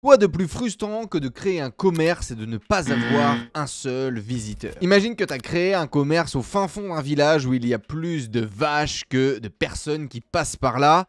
Quoi de plus frustrant que de créer un commerce et de ne pas avoir un seul visiteur Imagine que t'as créé un commerce au fin fond d'un village où il y a plus de vaches que de personnes qui passent par là.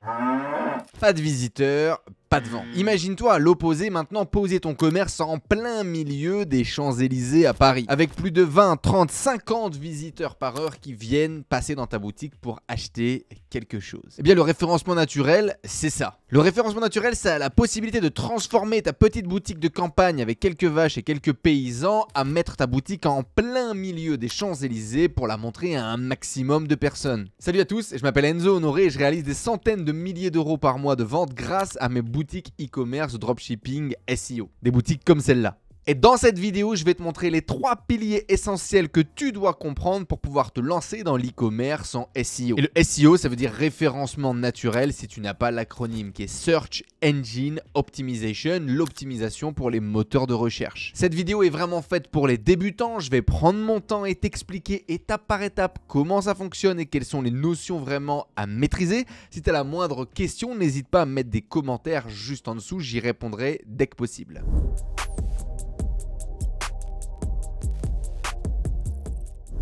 Pas de visiteurs, pas de vent. Imagine-toi l'opposé maintenant poser ton commerce en plein milieu des Champs-Élysées à Paris, avec plus de 20, 30, 50 visiteurs par heure qui viennent passer dans ta boutique pour acheter quelque chose. Eh bien le référencement naturel, c'est ça. Le référencement naturel, ça a la possibilité de transformer ta petite boutique de campagne avec quelques vaches et quelques paysans à mettre ta boutique en plein milieu des Champs-Élysées pour la montrer à un maximum de personnes. Salut à tous, je m'appelle Enzo Honoré et je réalise des centaines de milliers d'euros par mois de ventes grâce à mes boutiques boutiques e-commerce, dropshipping, SEO. Des boutiques comme celle-là. Et dans cette vidéo, je vais te montrer les trois piliers essentiels que tu dois comprendre pour pouvoir te lancer dans l'e-commerce en SEO. Et le SEO, ça veut dire référencement naturel si tu n'as pas l'acronyme qui est Search Engine Optimization, l'optimisation pour les moteurs de recherche. Cette vidéo est vraiment faite pour les débutants. Je vais prendre mon temps et t'expliquer étape par étape comment ça fonctionne et quelles sont les notions vraiment à maîtriser. Si tu as la moindre question, n'hésite pas à mettre des commentaires juste en dessous, j'y répondrai dès que possible.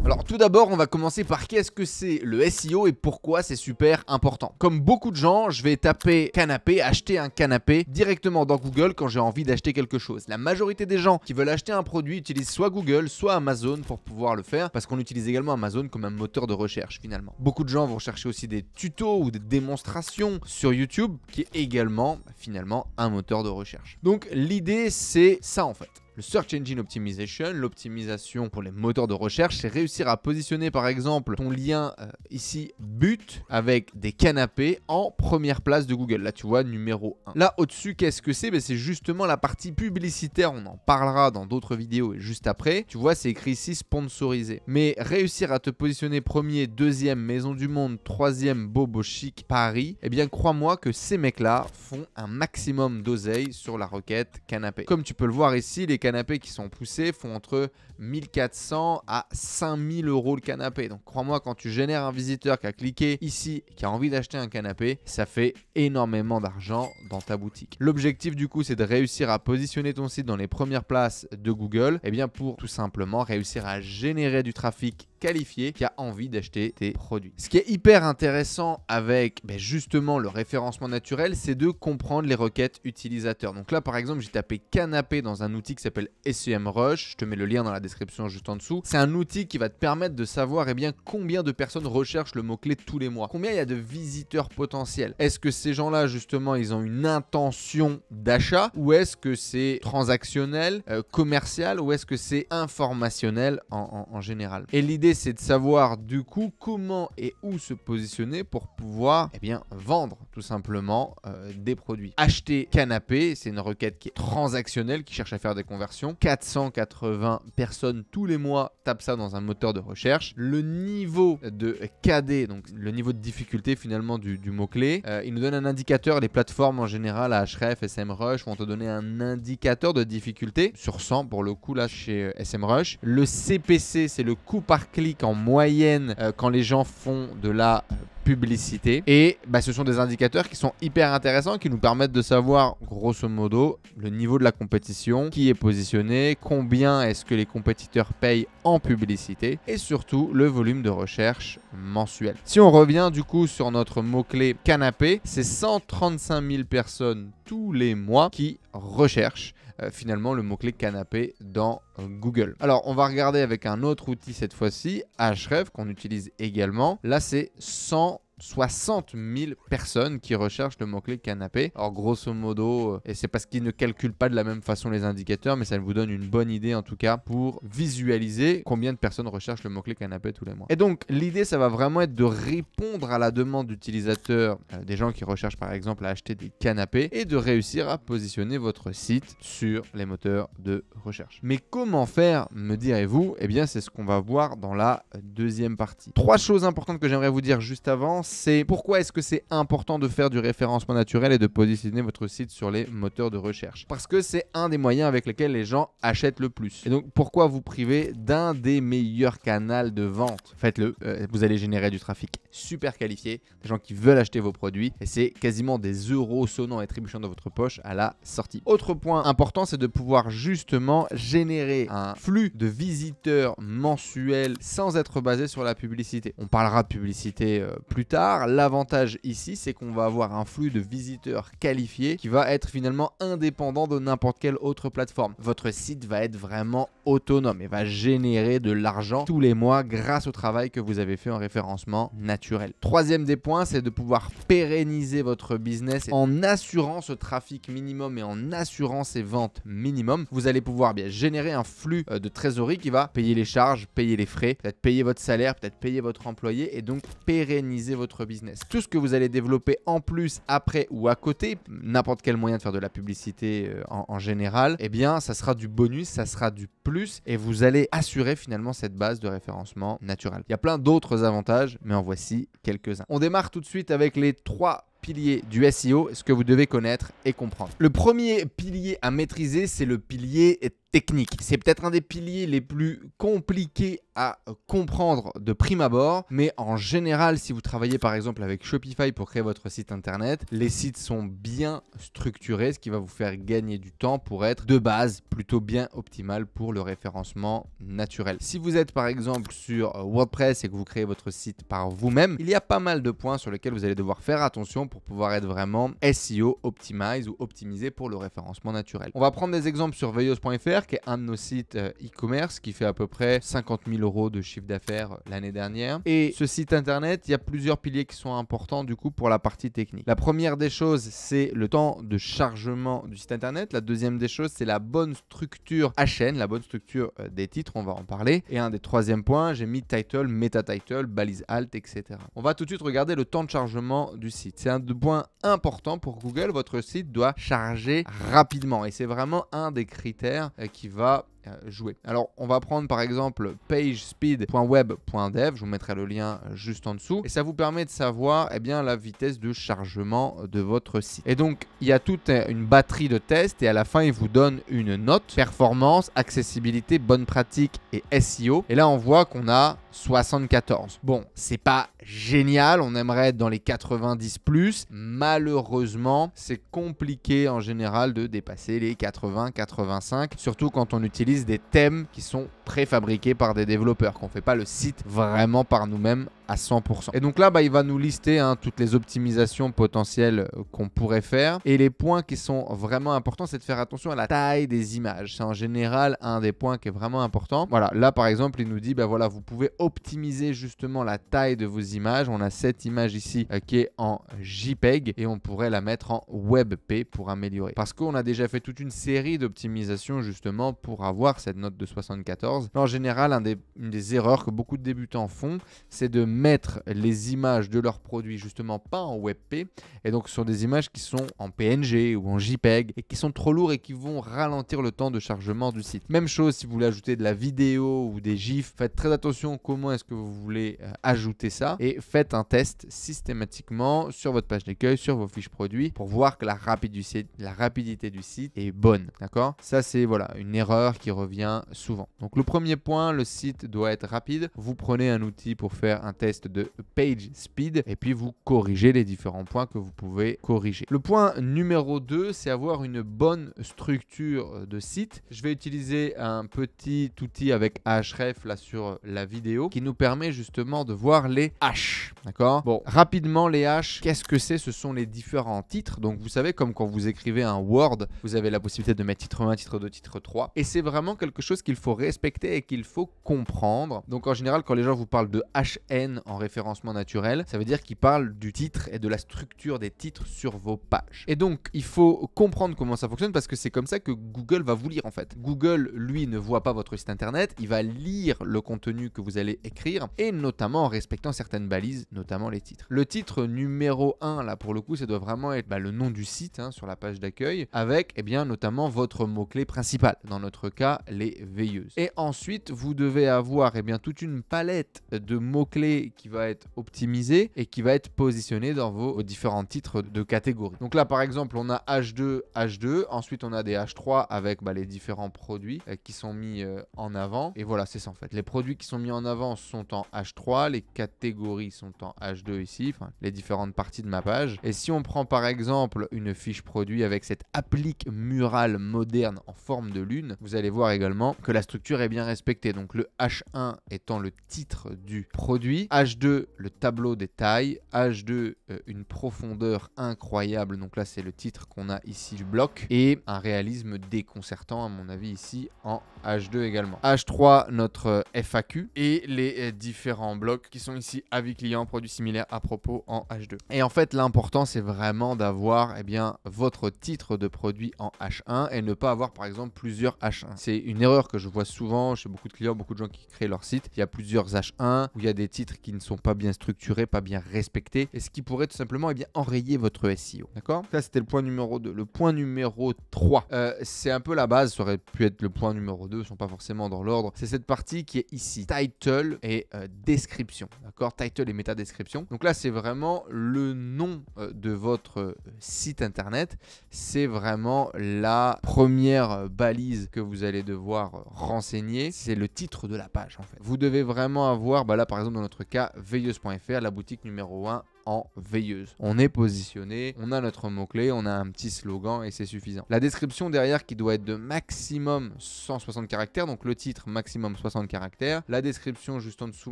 Alors tout d'abord, on va commencer par qu'est-ce que c'est le SEO et pourquoi c'est super important. Comme beaucoup de gens, je vais taper canapé, acheter un canapé directement dans Google quand j'ai envie d'acheter quelque chose. La majorité des gens qui veulent acheter un produit utilisent soit Google, soit Amazon pour pouvoir le faire parce qu'on utilise également Amazon comme un moteur de recherche finalement. Beaucoup de gens vont chercher aussi des tutos ou des démonstrations sur YouTube qui est également finalement un moteur de recherche. Donc l'idée c'est ça en fait. Le Search Engine Optimization, l'optimisation pour les moteurs de recherche, c'est réussir à positionner par exemple ton lien euh, ici but avec des canapés en première place de Google. Là, tu vois, numéro 1. Là, au-dessus, qu'est-ce que c'est ben, C'est justement la partie publicitaire. On en parlera dans d'autres vidéos juste après. Tu vois, c'est écrit ici sponsorisé. Mais réussir à te positionner premier, deuxième, Maison du Monde, troisième, Bobo Chic, Paris, eh bien, crois-moi que ces mecs-là font un maximum d'oseille sur la requête canapé. Comme tu peux le voir ici, les canapés qui sont poussés font entre 1400 à 5000 euros le canapé. Donc crois-moi, quand tu génères un visiteur qui a cliqué ici, qui a envie d'acheter un canapé, ça fait énormément d'argent dans ta boutique. L'objectif du coup, c'est de réussir à positionner ton site dans les premières places de Google, et eh bien pour tout simplement réussir à générer du trafic qualifié qui a envie d'acheter tes produits. Ce qui est hyper intéressant avec ben, justement le référencement naturel, c'est de comprendre les requêtes utilisateurs. Donc là, par exemple, j'ai tapé canapé dans un outil qui s'appelle SEM Rush. Je te mets le lien dans la description juste en dessous. C'est un outil qui va te permettre de savoir eh bien, combien de personnes recherchent le mot-clé tous les mois. Combien il y a de visiteurs potentiels. Est-ce que ces gens-là, justement, ils ont une intention d'achat ou est-ce que c'est transactionnel, euh, commercial ou est-ce que c'est informationnel en général Et l'idée c'est de savoir du coup comment et où se positionner pour pouvoir eh bien, vendre tout simplement euh, des produits. Acheter canapé, c'est une requête qui est transactionnelle, qui cherche à faire des conversions. 480 personnes tous les mois tapent ça dans un moteur de recherche. Le niveau de KD, donc le niveau de difficulté finalement du, mot-clé, euh, il nous donne un indicateur, les plateformes en général, SM SMrush, vont te donner un indicateur de difficulté sur 100 pour le coup là chez euh, SMrush. Le CPC, c'est le coût par en moyenne euh, quand les gens font de la euh, publicité. Et bah, ce sont des indicateurs qui sont hyper intéressants, qui nous permettent de savoir, grosso modo, le niveau de la compétition, qui est positionné, combien est-ce que les compétiteurs payent en publicité, et surtout le volume de recherche mensuel. Si on revient du coup sur notre mot-clé canapé, c'est 135 000 personnes tous les mois qui recherchent euh, finalement le mot-clé canapé dans Google. Alors on va regarder avec un autre outil cette fois-ci, Href qu'on utilise également. Là c'est 100 60 000 personnes qui recherchent le mot-clé canapé. Or, grosso modo, euh, et c'est parce qu'ils ne calculent pas de la même façon les indicateurs, mais ça vous donne une bonne idée en tout cas pour visualiser combien de personnes recherchent le mot-clé canapé tous les mois. Et donc, l'idée, ça va vraiment être de répondre à la demande d'utilisateurs, euh, des gens qui recherchent par exemple à acheter des canapés, et de réussir à positionner votre site sur les moteurs de recherche. Mais comment faire, me direz-vous Eh bien, c'est ce qu'on va voir dans la deuxième partie. Trois choses importantes que j'aimerais vous dire juste avant c'est pourquoi est-ce que c'est important de faire du référencement naturel et de positionner votre site sur les moteurs de recherche Parce que c'est un des moyens avec lesquels les gens achètent le plus. Et donc pourquoi vous priver d'un des meilleurs canaux de vente Faites-le, euh, vous allez générer du trafic super qualifié, des gens qui veulent acheter vos produits et c'est quasiment des euros sonnants et trébuchants dans votre poche à la sortie. Autre point important, c'est de pouvoir justement générer un flux de visiteurs mensuels sans être basé sur la publicité. On parlera de publicité euh, plus tard L'avantage ici, c'est qu'on va avoir un flux de visiteurs qualifiés qui va être finalement indépendant de n'importe quelle autre plateforme. Votre site va être vraiment autonome et va générer de l'argent tous les mois grâce au travail que vous avez fait en référencement naturel. Troisième des points, c'est de pouvoir pérenniser votre business en assurant ce trafic minimum et en assurant ces ventes minimum. Vous allez pouvoir bien générer un flux euh, de trésorerie qui va payer les charges, payer les frais, peut-être payer votre salaire, peut-être payer votre employé et donc pérenniser votre business. Tout ce que vous allez développer en plus, après ou à côté, n'importe quel moyen de faire de la publicité euh, en, en, général, eh bien, ça sera du bonus, ça sera du plus et vous allez assurer finalement cette base de référencement naturel. Il y a plein d'autres avantages, mais en voici quelques-uns. On démarre tout de suite avec les trois piliers du SEO, ce que vous devez connaître et comprendre. Le premier pilier à maîtriser, c'est le pilier technique. C'est peut-être un des piliers les plus compliqués à comprendre de prime abord, mais en général, si vous travaillez par exemple avec Shopify pour créer votre site internet, les sites sont bien structurés, ce qui va vous faire gagner du temps pour être de base plutôt bien optimal pour le référencement naturel. Si vous êtes par exemple sur WordPress et que vous créez votre site par vous-même, il y a pas mal de points sur lesquels vous allez devoir faire attention pour pouvoir être vraiment SEO optimize ou optimisé pour le référencement naturel. On va prendre des exemples sur veilleuse.fr qui est un de nos sites euh, e-commerce qui fait à peu près 50 000 euros de chiffre d'affaires euh, l'année dernière. Et ce site internet, il y a plusieurs piliers qui sont importants du coup pour la partie technique. La première des choses, c'est le temps de chargement du site internet. La deuxième des choses, c'est la bonne structure HN, la bonne structure euh, des titres, on va en parler. Et un des troisièmes points, j'ai mis title, meta title, balise alt, etc. On va tout de suite regarder le temps de chargement du site. C'est un point important pour Google. Votre site doit charger rapidement et c'est vraiment un des critères qui va jouer. Alors, on va prendre par exemple pagespeed.web.dev, je vous mettrai le lien juste en dessous, et ça vous permet de savoir eh bien, la vitesse de chargement de votre site. Et donc, il y a toute une batterie de tests, et à la fin, il vous donne une note, performance, accessibilité, bonne pratique et SEO. Et là, on voit qu'on a 74. Bon, c'est pas génial, on aimerait être dans les 90 plus. Malheureusement, c'est compliqué en général de dépasser les 80-85, surtout quand on utilise des thèmes qui sont préfabriqués par des développeurs, qu'on ne fait pas le site vraiment par nous-mêmes à 100%. Et donc là, bah, il va nous lister hein, toutes les optimisations potentielles euh, qu'on pourrait faire. Et les points qui sont vraiment importants, c'est de faire attention à la taille des images. C'est en général un des points qui est vraiment important. Voilà, là par exemple, il nous dit, bah voilà, vous pouvez optimiser justement la taille de vos images. On a cette image ici euh, qui est en JPEG et on pourrait la mettre en WebP pour améliorer. Parce qu'on a déjà fait toute une série d'optimisations justement pour avoir cette note de 74. En général, un des, une des erreurs que beaucoup de débutants font, c'est de mettre les images de leurs produits justement pas en WebP, et donc sur des images qui sont en PNG ou en JPEG, et qui sont trop lourds et qui vont ralentir le temps de chargement du site. Même chose si vous voulez ajouter de la vidéo ou des GIFs, faites très attention comment est-ce que vous voulez euh, ajouter ça, et faites un test systématiquement sur votre page d'accueil, sur vos fiches produits, pour voir que la, rapide du site, la rapidité du site est bonne. D'accord Ça, c'est voilà une erreur qui revient souvent. Donc le premier point, le site doit être rapide. Vous prenez un outil pour faire un test de page speed et puis vous corrigez les différents points que vous pouvez corriger. Le point numéro 2, c'est avoir une bonne structure de site. Je vais utiliser un petit outil avec href là sur la vidéo qui nous permet justement de voir les H. D'accord Bon, rapidement les H, qu'est-ce que c'est Ce sont les différents titres. Donc vous savez comme quand vous écrivez un Word, vous avez la possibilité de mettre titre 1, titre 2, titre 3 et c'est vrai quelque chose qu'il faut respecter et qu'il faut comprendre. Donc en général, quand les gens vous parlent de HN en référencement naturel, ça veut dire qu'ils parlent du titre et de la structure des titres sur vos pages. Et donc, il faut comprendre comment ça fonctionne parce que c'est comme ça que Google va vous lire en fait. Google, lui, ne voit pas votre site internet, il va lire le contenu que vous allez écrire et notamment en respectant certaines balises, notamment les titres. Le titre numéro 1, là pour le coup, ça doit vraiment être bah, le nom du site hein, sur la page d'accueil avec, eh bien, notamment votre mot-clé principal. Dans notre cas, les veilleuses. Et ensuite, vous devez avoir et eh bien, toute une palette de mots-clés qui va être optimisée et qui va être positionnée dans vos différents titres de catégorie. Donc là, par exemple, on a H2, H2. Ensuite, on a des H3 avec bah, les différents produits euh, qui sont mis euh, en avant. Et voilà, c'est ça en fait. Les produits qui sont mis en avant sont en H3. Les catégories sont en H2 ici, les différentes parties de ma page. Et si on prend par exemple une fiche produit avec cette applique murale moderne en forme de lune, vous allez voir également que la structure est bien respectée. Donc le H1 étant le titre du produit, H2 le tableau des tailles, H2 euh, une profondeur incroyable. Donc là c'est le titre qu'on a ici du bloc et un réalisme déconcertant à mon avis ici en H2 également. H3 notre euh, FAQ et les euh, différents blocs qui sont ici avis client, produits similaires à propos en H2. Et en fait l'important c'est vraiment d'avoir et eh bien votre titre de produit en H1 et ne pas avoir par exemple plusieurs H1 c'est une erreur que je vois souvent chez beaucoup de clients, beaucoup de gens qui créent leur site. Il y a plusieurs H1 où il y a des titres qui ne sont pas bien structurés, pas bien respectés, et ce qui pourrait tout simplement et eh bien, enrayer votre SEO. D'accord Ça, c'était le point numéro 2. Le point numéro 3, euh, c'est un peu la base, ça aurait pu être le point numéro 2, ils sont pas forcément dans l'ordre. C'est cette partie qui est ici, title et euh, description. D'accord Title et méta description Donc là, c'est vraiment le nom euh, de votre site internet. C'est vraiment la première balise que vous allez devoir renseigner, c'est le titre de la page en fait. Vous devez vraiment avoir, bah là par exemple dans notre cas, veilleuse.fr, la boutique numéro 1 en veilleuse. On est positionné, on a notre mot-clé, on a un petit slogan et c'est suffisant. La description derrière qui doit être de maximum 160 caractères, donc le titre maximum 60 caractères, la description juste en dessous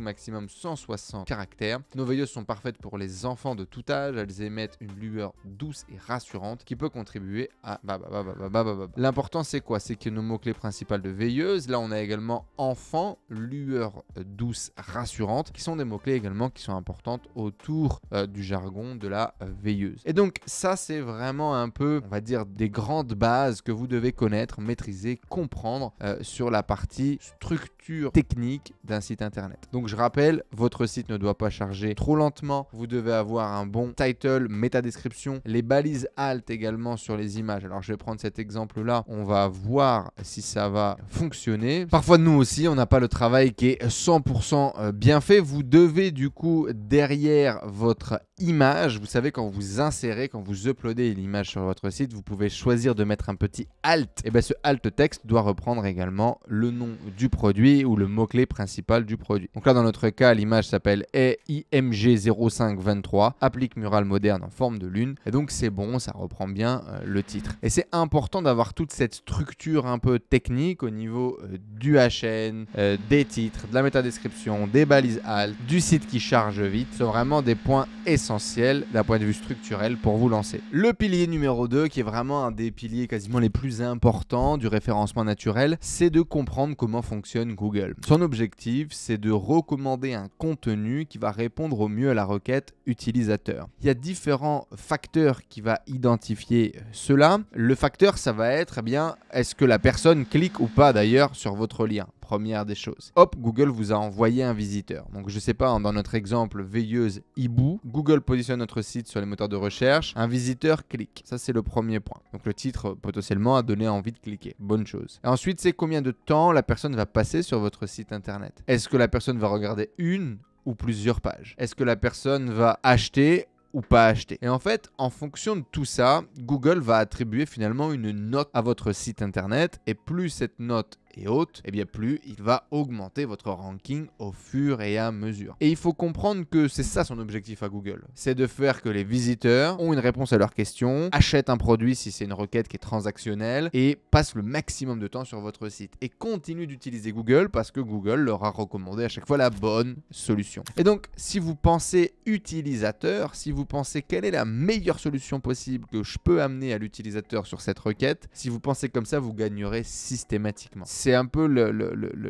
maximum 160 caractères. Nos veilleuses sont parfaites pour les enfants de tout âge, elles émettent une lueur douce et rassurante qui peut contribuer à... L'important c'est quoi C'est que nos mots-clés principaux de veilleuse, là on a également enfant, lueur douce, rassurante, qui sont des mots-clés également qui sont importantes autour euh, euh, du jargon de la veilleuse. Et donc ça c'est vraiment un peu, on va dire, des grandes bases que vous devez connaître, maîtriser, comprendre euh, sur la partie structure technique d'un site internet. Donc je rappelle, votre site ne doit pas charger trop lentement, vous devez avoir un bon title, méta description, les balises alt également sur les images. Alors je vais prendre cet exemple là, on va voir si ça va fonctionner. Parfois nous aussi, on n'a pas le travail qui est 100% euh, bien fait. Vous devez du coup derrière votre image. Vous savez, quand vous insérez, quand vous uploadez l'image sur votre site, vous pouvez choisir de mettre un petit alt. Et bien ce alt texte doit reprendre également le nom du produit ou le mot-clé principal du produit. Donc là, dans notre cas, l'image s'appelle AIMG0523, applique murale moderne en forme de lune. Et donc c'est bon, ça reprend bien euh, le titre. Et c'est important d'avoir toute cette structure un peu technique au niveau euh, du HN, euh, des titres, de la métadescription, des balises alt, du site qui charge vite. C'est vraiment des points essentiel d'un point de vue structurel pour vous lancer. Le pilier numéro 2, qui est vraiment un des piliers quasiment les plus importants du référencement naturel, c'est de comprendre comment fonctionne Google. Son objectif, c'est de recommander un contenu qui va répondre au mieux à la requête utilisateur. Il y a différents facteurs qui vont identifier cela. Le facteur, ça va être, eh bien, est-ce que la personne clique ou pas d'ailleurs sur votre lien première des choses. Hop, Google vous a envoyé un visiteur. Donc je sais pas, hein, dans notre exemple veilleuse hibou, Google positionne notre site sur les moteurs de recherche, un visiteur clique. Ça c'est le premier point. Donc le titre potentiellement a donné envie de cliquer. Bonne chose. ensuite, c'est combien de temps la personne va passer sur votre site internet. Est-ce que la personne va regarder une ou plusieurs pages Est-ce que la personne va acheter ou pas acheter. Et en fait, en fonction de tout ça, Google va attribuer finalement une note à votre site internet et plus cette note et haute, et eh bien plus il va augmenter votre ranking au fur et à mesure. Et il faut comprendre que c'est ça son objectif à Google, c'est de faire que les visiteurs ont une réponse à leurs questions, achètent un produit si c'est une requête qui est transactionnelle et passent le maximum de temps sur votre site et continuent d'utiliser Google parce que Google leur a recommandé à chaque fois la bonne solution. Et donc si vous pensez utilisateur, si vous pensez quelle est la meilleure solution possible que je peux amener à l'utilisateur sur cette requête, si vous pensez comme ça, vous gagnerez systématiquement c'est un peu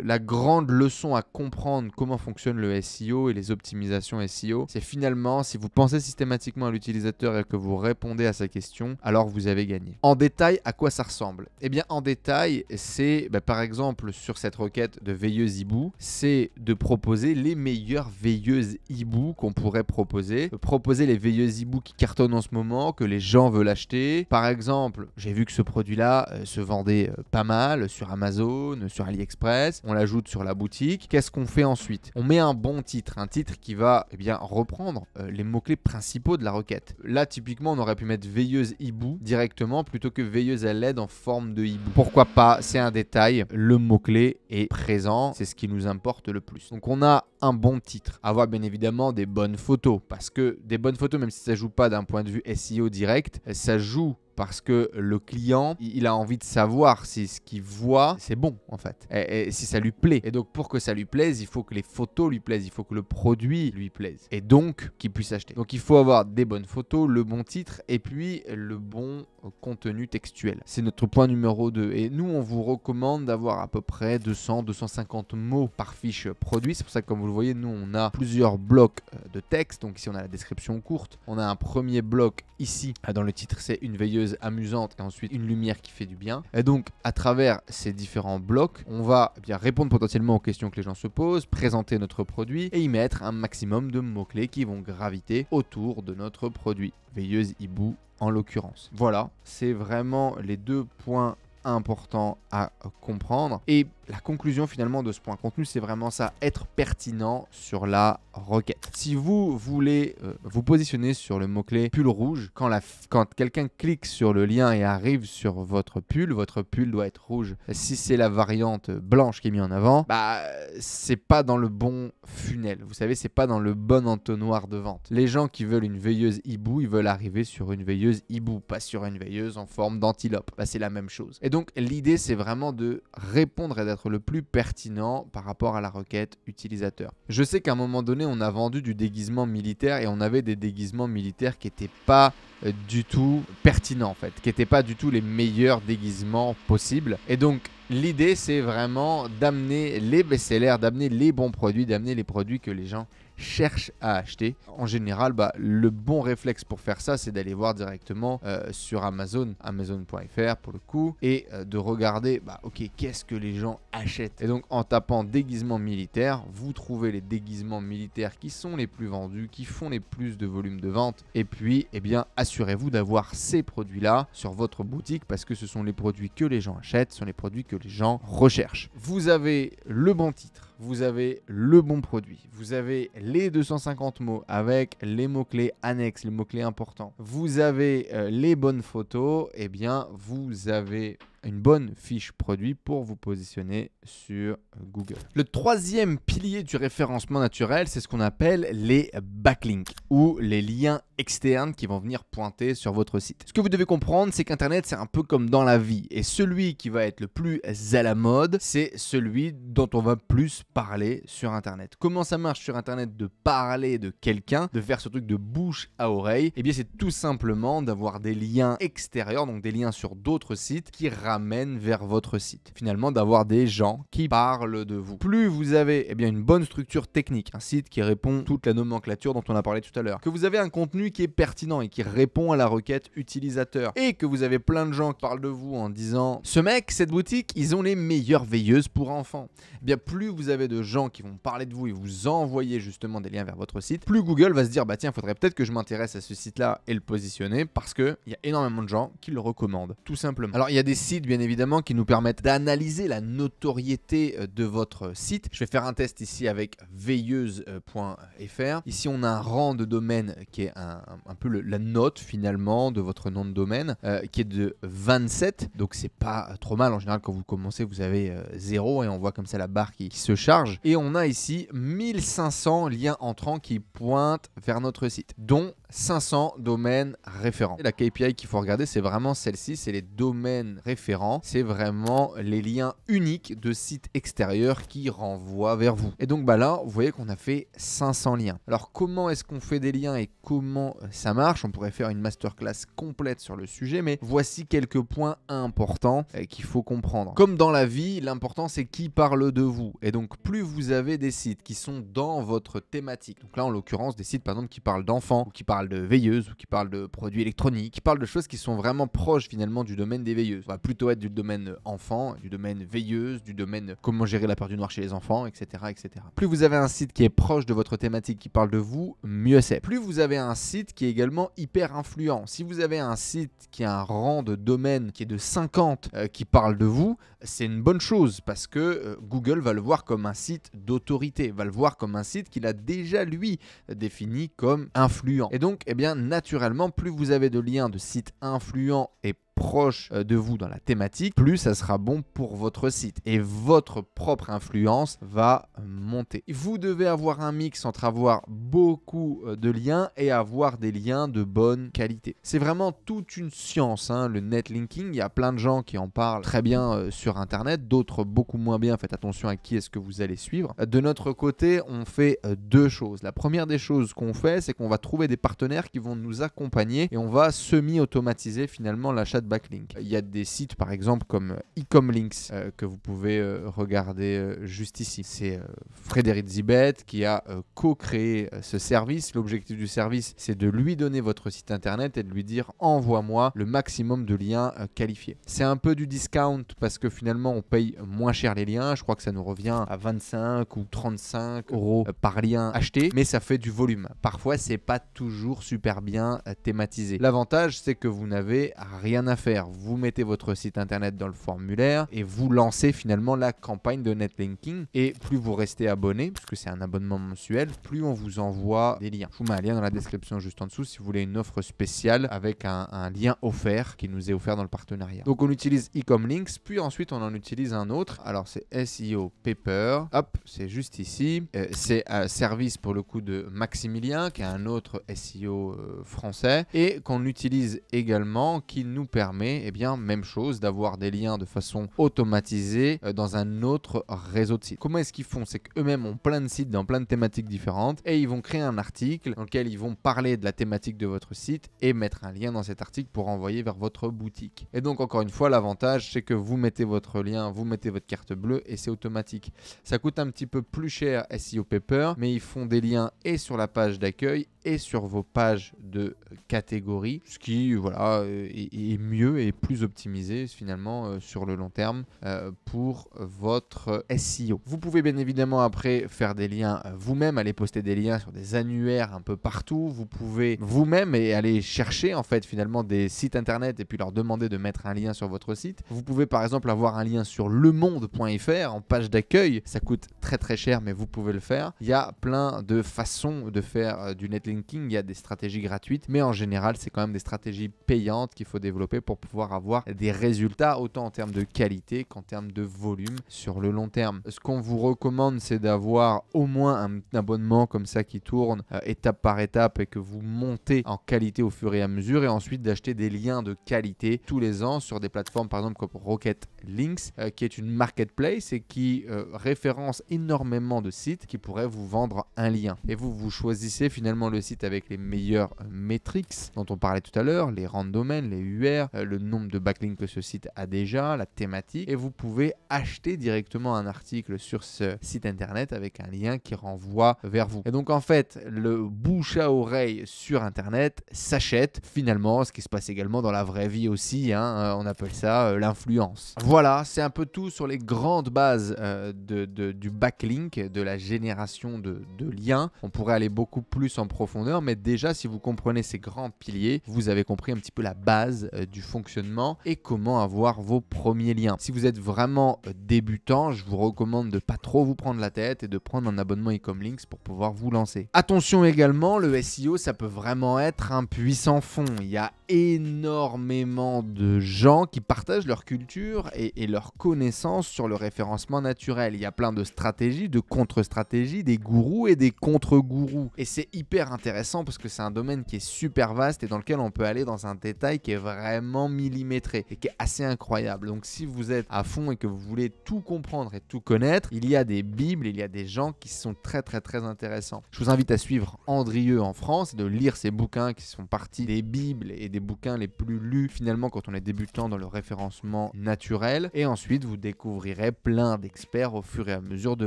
la grande leçon à comprendre comment fonctionne le SEO et les optimisations SEO. C'est finalement, si vous pensez systématiquement à l'utilisateur et que vous répondez à sa question, alors vous avez gagné. En détail, à quoi ça ressemble Eh bien, en détail, c'est bah, par exemple sur cette requête de veilleuse hibou, c'est de proposer les meilleures veilleuses hibou qu'on pourrait proposer. Proposer les veilleuses hibou qui cartonnent en ce moment, que les gens veulent acheter. Par exemple, j'ai vu que ce produit-là euh, se vendait euh, pas mal sur Amazon sur AliExpress, on l'ajoute sur la boutique. Qu'est-ce qu'on fait ensuite On met un bon titre, un titre qui va eh bien, reprendre euh, les mots-clés principaux de la requête. Là, typiquement, on aurait pu mettre veilleuse hibou directement plutôt que veilleuse à l'aide en forme de hibou. Pourquoi pas C'est un détail. Le mot-clé est présent. C'est ce qui nous importe le plus. Donc on a un bon titre. Avoir bien évidemment des bonnes photos, parce que des bonnes photos, même si ça joue pas d'un point de vue SEO direct, ça joue parce que le client, il a envie de savoir si ce qu'il voit, c'est bon en fait, et, si ça lui plaît. Et donc pour que ça lui plaise, il faut que les photos lui plaisent, il faut que le produit lui plaise, et donc qu'il puisse acheter. Donc il faut avoir des bonnes photos, le bon titre, et puis le bon contenu textuel. C'est notre point numéro 2. Et nous, on vous recommande d'avoir à peu près 200-250 mots par fiche produit. C'est pour ça que comme vous vous voyez, nous on a plusieurs blocs euh, de texte. Donc ici on a la description courte. On a un premier bloc ici euh, dans le titre, c'est une veilleuse amusante et ensuite une lumière qui fait du bien. Et donc à travers ces différents blocs, on va eh bien répondre potentiellement aux questions que les gens se posent, présenter notre produit et y mettre un maximum de mots-clés qui vont graviter autour de notre produit. Veilleuse hibou en l'occurrence. Voilà, c'est vraiment les deux points important à comprendre. Et la conclusion finalement de ce point contenu, c'est vraiment ça, être pertinent sur la requête. Si vous voulez euh, vous positionner sur le mot-clé pull rouge, quand, la quand quelqu'un clique sur le lien et arrive sur votre pull, votre pull doit être rouge. Si c'est la variante blanche qui est mise en avant, bah c'est pas dans le bon funnel. Vous savez, c'est pas dans le bon entonnoir de vente. Les gens qui veulent une veilleuse hibou, ils veulent arriver sur une veilleuse hibou, pas sur une veilleuse en forme d'antilope. Bah, c'est la même chose. Et donc, donc l'idée, c'est vraiment de répondre et d'être le plus pertinent par rapport à la requête utilisateur. Je sais qu'à un moment donné, on a vendu du déguisement militaire et on avait des déguisements militaires qui n'étaient pas euh, du tout pertinents en fait, qui n'étaient pas du tout les meilleurs déguisements possibles. Et donc l'idée, c'est vraiment d'amener les best-sellers, d'amener les bons produits, d'amener les produits que les gens cherche à acheter. En général, bah, le bon réflexe pour faire ça, c'est d'aller voir directement euh, sur Amazon, amazon.fr pour le coup, et euh, de regarder, bah, ok, qu'est-ce que les gens achètent. Et donc en tapant déguisement militaire, vous trouvez les déguisements militaires qui sont les plus vendus, qui font les plus de volume de vente. Et puis, eh bien, assurez-vous d'avoir ces produits-là sur votre boutique parce que ce sont les produits que les gens achètent, ce sont les produits que les gens recherchent. Vous avez le bon titre vous avez le bon produit, vous avez les 250 mots avec les mots-clés annexes, les mots-clés importants, vous avez euh, les bonnes photos, et eh bien vous avez une bonne fiche produit pour vous positionner sur Google. Le troisième pilier du référencement naturel, c'est ce qu'on appelle les backlinks ou les liens externes qui vont venir pointer sur votre site. Ce que vous devez comprendre, c'est qu'Internet, c'est un peu comme dans la vie. Et celui qui va être le plus à la mode, c'est celui dont on va plus parler sur Internet. Comment ça marche sur Internet de parler de quelqu'un, de faire ce truc de bouche à oreille Eh bien, c'est tout simplement d'avoir des liens extérieurs, donc des liens sur d'autres sites qui ramène vers votre site. Finalement, d'avoir des gens qui parlent de vous. Plus vous avez eh bien, une bonne structure technique, un site qui répond toute la nomenclature dont on a parlé tout à l'heure, que vous avez un contenu qui est pertinent et qui répond à la requête utilisateur, et que vous avez plein de gens qui parlent de vous en disant ce mec, cette boutique, ils ont les meilleures veilleuses pour enfants. Eh bien, plus vous avez de gens qui vont parler de vous et vous envoyer justement des liens vers votre site, plus Google va se dire bah tiens, faudrait peut-être que je m'intéresse à ce site-là et le positionner parce que il y a énormément de gens qui le recommandent, tout simplement. Alors il y a des sites bien évidemment, qui nous permettent d'analyser la notoriété euh, de votre site. Je vais faire un test ici avec veilleuse.fr. Ici, on a un rang de domaine qui est un, peu la note finalement de votre nom de domaine, euh, qui est de 27. Donc, c'est pas trop mal. En général, quand vous commencez, vous avez 0 euh, et on voit comme ça la barre qui, se charge. Et on a ici 1500 liens entrants qui pointent vers notre site, dont 500 domaines référents. la KPI qu'il faut regarder, c'est vraiment celle-ci, c'est les domaines référents. C'est vraiment les liens uniques de sites extérieurs qui renvoient vers vous. Et donc bah là, vous voyez qu'on a fait 500 liens. Alors comment est-ce qu'on fait des liens et comment ça marche On pourrait faire une masterclass complète sur le sujet, mais voici quelques points importants euh, qu'il faut comprendre. Comme dans la vie, l'important c'est qui parle de vous. Et donc plus vous avez des sites qui sont dans votre thématique, donc là en l'occurrence des sites par exemple qui parlent d'enfants ou qui parlent parle de veilleuses, ou qui parle de produits électroniques, qui parle de choses qui sont vraiment proches finalement du domaine des veilleuses. On va plutôt être du domaine euh, enfant, du domaine veilleuse, du domaine euh, comment gérer la peur du noir chez les enfants, etc. etc. Plus vous avez un site qui est proche de votre thématique, qui parle de vous, mieux c'est. Plus vous avez un site qui est également hyper influent. Si vous avez un site qui a un rang de domaine qui est de 50 euh, qui parle de vous, c'est une bonne chose parce que Google va le voir comme un site d'autorité, va le voir comme un site qu'il a déjà lui défini comme influent. Et donc, donc, eh bien, naturellement, plus vous avez de liens de sites influents et proche euh, de vous dans la thématique, plus ça sera bon pour votre site et votre propre influence va monter. Vous devez avoir un mix entre avoir beaucoup euh, de liens et avoir des liens de bonne qualité. C'est vraiment toute une science, hein, le netlinking. Il y a plein de gens qui en parlent très bien euh, sur Internet, d'autres beaucoup moins bien. Faites attention à qui est-ce que vous allez suivre. De notre côté, on fait deux choses. La première des choses qu'on fait, c'est qu'on va trouver des partenaires qui vont nous accompagner et on va semi-automatiser finalement l'achat backlink. Il y a des sites par exemple comme euh, Ecomlinks euh, que vous pouvez euh, regarder juste ici. C'est Frédéric Zibet qui a co-créé ce service. L'objectif du service, c'est de lui donner votre site internet et de lui dire envoie-moi le maximum de liens qualifiés. C'est un peu du discount parce que finalement on paye moins cher les liens. Je crois que ça nous revient à 25 ou 35 euros par lien acheté, mais ça fait du volume. Parfois, c'est pas toujours super bien thématisé. L'avantage, c'est que vous n'avez rien à faire. Vous mettez votre site internet dans le formulaire et vous lancez finalement la campagne de netlinking. Et plus vous restez abonné, puisque c'est un abonnement mensuel, plus on vous envoie des liens. Je vous mets un lien dans la description juste en dessous si vous voulez une offre spéciale avec un, lien offert qui nous est offert dans le partenariat. Donc on utilise Ecomlinks Links, puis ensuite on en utilise un autre. Alors c'est SEO Paper. Hop, c'est juste ici. Euh, c'est un service pour le coup de Maximilien, qui est un autre SEO euh, français et qu'on utilise également qui nous permet et eh bien, même chose, d'avoir des liens de façon automatisée euh, dans un autre réseau de sites. Comment est-ce qu'ils font C'est qu'eux-mêmes ont plein de sites dans plein de thématiques différentes et ils vont créer un article dans lequel ils vont parler de la thématique de votre site et mettre un lien dans cet article pour envoyer vers votre boutique. Et donc, encore une fois, l'avantage, c'est que vous mettez votre lien, vous mettez votre carte bleue et c'est automatique. Ça coûte un petit peu plus cher SEO Paper, mais ils font des liens et sur la page d'accueil et sur vos pages de catégorie, ce qui voilà, euh, est, mieux et plus optimisé finalement euh, sur le long terme euh, pour votre SEO. Vous pouvez bien évidemment après faire des liens vous-même, aller poster des liens sur des annuaires un peu partout. Vous pouvez vous-même et aller chercher en fait finalement des sites internet et puis leur demander de mettre un lien sur votre site. Vous pouvez par exemple avoir un lien sur lemonde.fr en page d'accueil. Ça coûte très très cher mais vous pouvez le faire. Il y a plein de façons de faire du Netlink il y a des stratégies gratuites, mais en général, c'est quand même des stratégies payantes qu'il faut développer pour pouvoir avoir des résultats, autant en termes de qualité qu'en termes de volume sur le long terme. Ce qu'on vous recommande, c'est d'avoir au moins un abonnement comme ça qui tourne euh, étape par étape et que vous montez en qualité au fur et à mesure, et ensuite d'acheter des liens de qualité tous les ans sur des plateformes, par exemple comme Rocket Links, euh, qui est une marketplace et qui euh, référence énormément de sites qui pourraient vous vendre un lien. Et vous, vous choisissez finalement le site avec les meilleures euh, metrics dont on parlait tout à l'heure, les randomens, les UR, euh, le nombre de backlinks que ce site a déjà, la thématique, et vous pouvez acheter directement un article sur ce site internet avec un lien qui renvoie vers vous. Et donc en fait, le bouche à oreille sur internet s'achète finalement, ce qui se passe également dans la vraie vie aussi, hein, euh, on appelle ça l'influence. Voilà, c'est un peu tout sur les grandes bases de, du backlink, de la génération de liens. On pourrait aller beaucoup plus en profondeur mais déjà si vous comprenez ces grands piliers, vous avez compris un petit peu la base euh, du fonctionnement et comment avoir vos premiers liens. Si vous êtes vraiment euh, débutant, je vous recommande de pas trop vous prendre la tête et de prendre un abonnement Ecomlinks pour pouvoir vous lancer. Attention également, le SEO, ça peut vraiment être un puissant fond. Il y a énormément de gens qui partagent leur culture et, leur connaissance sur le référencement naturel. Il y a plein de stratégies, de contre-stratégies, des gourous et des contre-gourous. Et c'est hyper intéressant parce que c'est un domaine qui est super vaste et dans lequel on peut aller dans un détail qui est vraiment millimétré et qui est assez incroyable. Donc si vous êtes à fond et que vous voulez tout comprendre et tout connaître, il y a des bibles, il y a des gens qui sont très très très intéressants. Je vous invite à suivre Andrieux en France et de lire ses bouquins qui sont partis des bibles et des des bouquins les plus lus finalement quand on est débutant dans le référencement naturel. Et ensuite, vous découvrirez plein d'experts au fur et à mesure de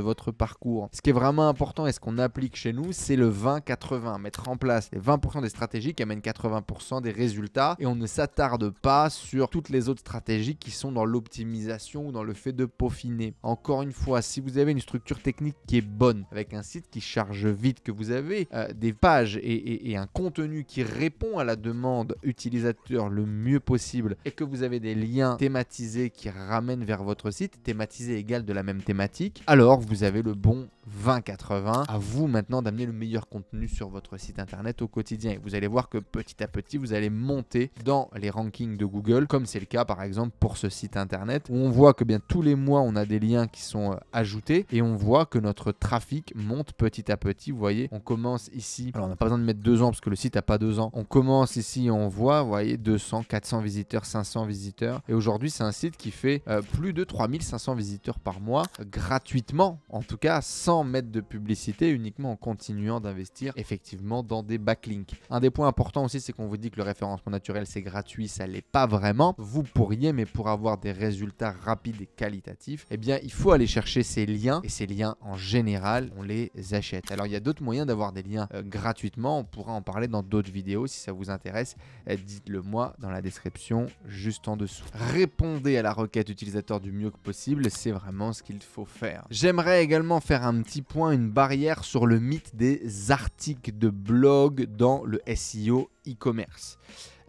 votre parcours. Ce qui est vraiment important et ce qu'on applique chez nous, c'est le 20-80. Mettre en place les 20% des stratégies qui amènent 80% des résultats. Et on ne s'attarde pas sur toutes les autres stratégies qui sont dans l'optimisation ou dans le fait de peaufiner. Encore une fois, si vous avez une structure technique qui est bonne, avec un site qui charge vite, que vous avez euh, des pages et, et, un contenu qui répond à la demande utilisateurs le mieux possible et que vous avez des liens thématisés qui ramènent vers votre site, thématisés égal de la même thématique, alors vous avez le bon 20-80. À vous maintenant d'amener le meilleur contenu sur votre site internet au quotidien. Et vous allez voir que petit à petit, vous allez monter dans les rankings de Google, comme c'est le cas par exemple pour ce site internet, où on voit que bien tous les mois, on a des liens qui sont euh, ajoutés et on voit que notre trafic monte petit à petit. Vous voyez, on commence ici. Alors, on n'a pas besoin de mettre deux ans parce que le site n'a pas deux ans. On commence ici, on voit vous voyez, 200, 400 visiteurs, 500 visiteurs. Et aujourd'hui, c'est un site qui fait euh, plus de 3500 visiteurs par mois, gratuitement, en tout cas, sans mettre de publicité, uniquement en continuant d'investir effectivement dans des backlinks. Un des points importants aussi, c'est qu'on vous dit que le référencement naturel, c'est gratuit, ça l'est pas vraiment. Vous pourriez, mais pour avoir des résultats rapides et qualitatifs, eh bien, il faut aller chercher ces liens. Et ces liens, en général, on les achète. Alors, il y a d'autres moyens d'avoir des liens euh, gratuitement. On pourra en parler dans d'autres vidéos si ça vous intéresse. Euh, dites-le moi dans la description juste en dessous. Répondez à la requête utilisateur du mieux que possible, c'est vraiment ce qu'il faut faire. J'aimerais également faire un petit point, une barrière sur le mythe des articles de blog dans le SEO e-commerce.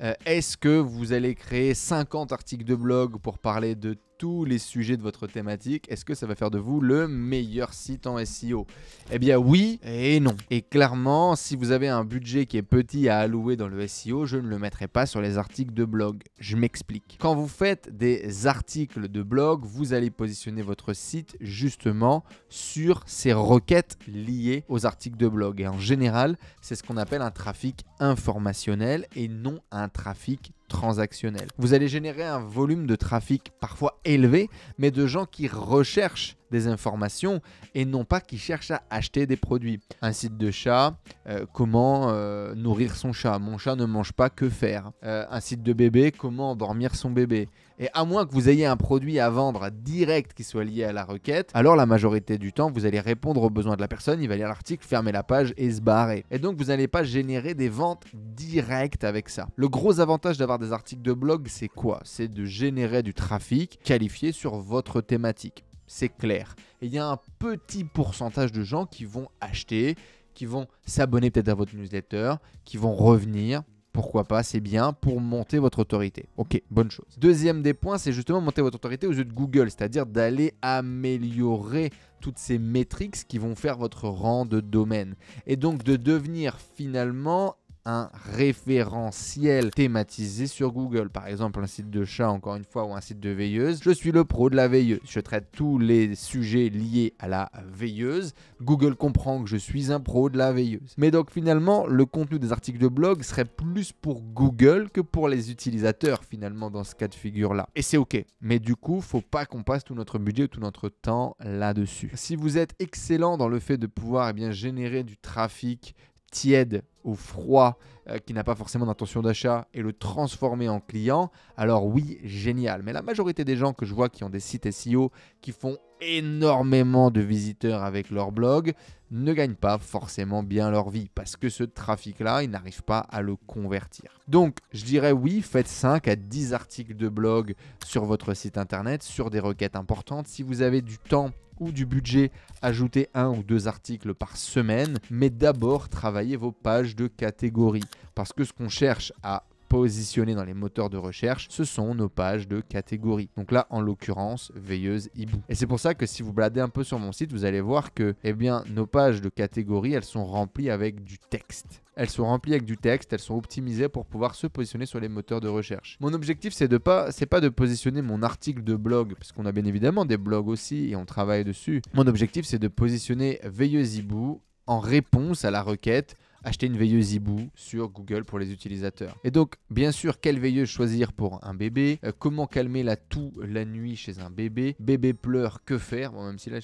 Euh, est-ce que vous allez créer 50 articles de blog pour parler de tous les sujets de votre thématique. Est-ce que ça va faire de vous le meilleur site en SEO Eh bien oui et non. Et clairement, si vous avez un budget qui est petit à allouer dans le SEO, je ne le mettrai pas sur les articles de blog. Je m'explique. Quand vous faites des articles de blog, vous allez positionner votre site justement sur ces requêtes liées aux articles de blog. Et en général, c'est ce qu'on appelle un trafic informationnel et non un trafic transactionnel. Vous allez générer un volume de trafic parfois élevé, mais de gens qui recherchent des informations et non pas qui cherche à acheter des produits. Un site de chat, euh, comment euh, nourrir son chat, mon chat ne mange pas, que faire euh, Un site de bébé, comment dormir son bébé et à moins que vous ayez un produit à vendre direct qui soit lié à la requête, alors la majorité du temps, vous allez répondre aux besoins de la personne, il va lire l'article, fermer la page et se barrer. Et donc, vous n'allez pas générer des ventes directes avec ça. Le gros avantage d'avoir des articles de blog, c'est quoi C'est de générer du trafic qualifié sur votre thématique c'est clair. il y a un petit pourcentage de gens qui vont acheter, qui vont s'abonner peut-être à votre newsletter, qui vont revenir. Pourquoi pas, c'est bien pour monter votre autorité. Ok, bonne chose. Deuxième des points, c'est justement monter votre autorité aux yeux de Google, c'est-à-dire d'aller améliorer toutes ces métriques qui vont faire votre rang de domaine. Et donc de devenir finalement un référentiel thématisé sur Google. Par exemple, un site de chat, encore une fois, ou un site de veilleuse. Je suis le pro de la veilleuse. Je traite tous les sujets liés à la veilleuse. Google comprend que je suis un pro de la veilleuse. Mais donc finalement, le contenu des articles de blog serait plus pour Google que pour les utilisateurs finalement dans ce cas de figure-là. Et c'est OK. Mais du coup, faut pas qu'on passe tout notre budget, tout notre temps là-dessus. Si vous êtes excellent dans le fait de pouvoir eh bien, générer du trafic tiède ou froid euh, qui n'a pas forcément d'intention d'achat et le transformer en client, alors oui, génial. Mais la majorité des gens que je vois qui ont des sites SEO qui font énormément de visiteurs avec leur blog ne gagnent pas forcément bien leur vie parce que ce trafic-là, ils n'arrivent pas à le convertir. Donc, je dirais oui, faites 5 à 10 articles de blog sur votre site internet, sur des requêtes importantes. Si vous avez du temps ou du budget, ajoutez un ou deux articles par semaine, mais d'abord travaillez vos pages de catégorie Parce que ce qu'on cherche à positionner dans les moteurs de recherche, ce sont nos pages de catégorie. Donc là, en l'occurrence, veilleuse hibou. Et c'est pour ça que si vous bladez un peu sur mon site, vous allez voir que, eh bien, nos pages de catégorie, elles sont remplies avec du texte. Elles sont remplies avec du texte, elles sont optimisées pour pouvoir se positionner sur les moteurs de recherche. Mon objectif, c'est de pas, c'est pas de positionner mon article de blog, parce qu'on a bien évidemment des blogs aussi et on travaille dessus. Mon objectif, c'est de positionner Veilleuse Hibou en réponse à la requête acheter une veilleuse hibou sur Google pour les utilisateurs. Et donc, bien sûr, quelle veilleuse choisir pour un bébé euh, Comment calmer la toux la nuit chez un bébé Bébé pleure, que faire bon, Même si là,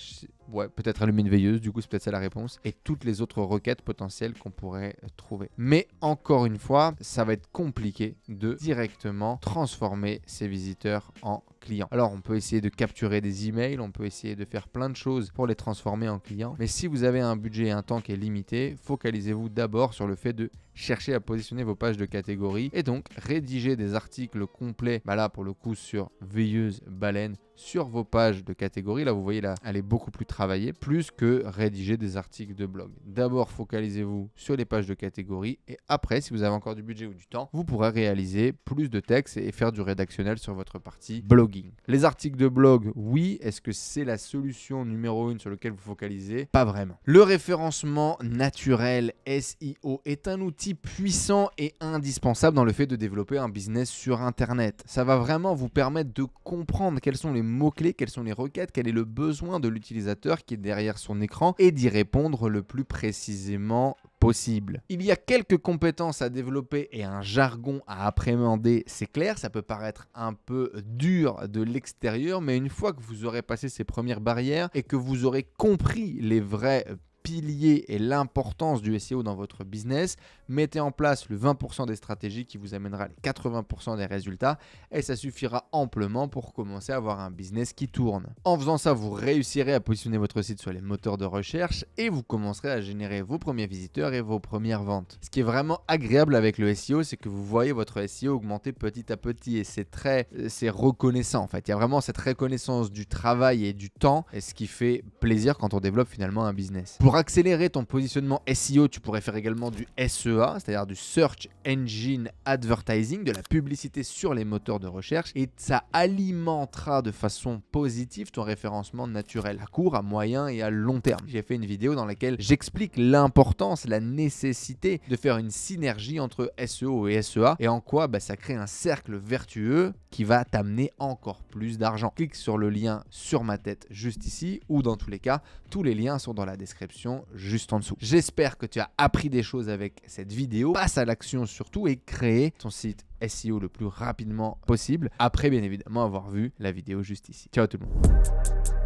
ouais, peut-être allumer une veilleuse, du coup, c'est peut-être ça la réponse. Et toutes les autres requêtes potentielles qu'on pourrait trouver. Mais encore une fois, ça va être compliqué de directement transformer ces visiteurs en clients. Alors on peut essayer de capturer des emails, on peut essayer de faire plein de choses pour les transformer en clients, mais si vous avez un budget et un temps qui est limité, focalisez-vous d'abord sur le fait de cherchez à positionner vos pages de catégorie et donc rédiger des articles complets, Voilà bah là pour le coup sur veilleuse baleine, sur vos pages de catégorie. Là, vous voyez, là, elle est beaucoup plus travaillée, plus que rédiger des articles de blog. D'abord, focalisez-vous sur les pages de catégorie et après, si vous avez encore du budget ou du temps, vous pourrez réaliser plus de textes et faire du rédactionnel sur votre partie blogging. Les articles de blog, oui. Est-ce que c'est la solution numéro une sur laquelle vous focalisez Pas vraiment. Le référencement naturel SEO est un outil puissant et indispensable dans le fait de développer un business sur Internet. Ça va vraiment vous permettre de comprendre quels sont les mots-clés, quelles sont les requêtes, quel est le besoin de l'utilisateur qui est derrière son écran et d'y répondre le plus précisément possible. Il y a quelques compétences à développer et un jargon à appréhender, c'est clair, ça peut paraître un peu dur de l'extérieur, mais une fois que vous aurez passé ces premières barrières et que vous aurez compris les vrais pilier et l'importance du SEO dans votre business. Mettez en place le 20% des stratégies qui vous amènera les 80% des résultats et ça suffira amplement pour commencer à avoir un business qui tourne. En faisant ça, vous réussirez à positionner votre site sur les moteurs de recherche et vous commencerez à générer vos premiers visiteurs et vos premières ventes. Ce qui est vraiment agréable avec le SEO, c'est que vous voyez votre SEO augmenter petit à petit et c'est très c'est reconnaissant en fait. Il y a vraiment cette reconnaissance du travail et du temps et ce qui fait plaisir quand on développe finalement un business. Pour accélérer ton positionnement SEO, tu pourrais faire également du SEA, c'est-à-dire du Search Engine Advertising, de la publicité sur les moteurs de recherche, et ça alimentera de façon positive ton référencement naturel à court, à moyen et à long terme. J'ai fait une vidéo dans laquelle j'explique l'importance, la nécessité de faire une synergie entre SEO et SEA, et en quoi bah, ça crée un cercle vertueux qui va t'amener encore plus d'argent. Clique sur le lien sur ma tête juste ici, ou dans tous les cas, tous les liens sont dans la description juste en dessous. J'espère que tu as appris des choses avec cette vidéo. Passe à l'action surtout et crée ton site SEO le plus rapidement possible après bien évidemment avoir vu la vidéo juste ici. Ciao tout le monde.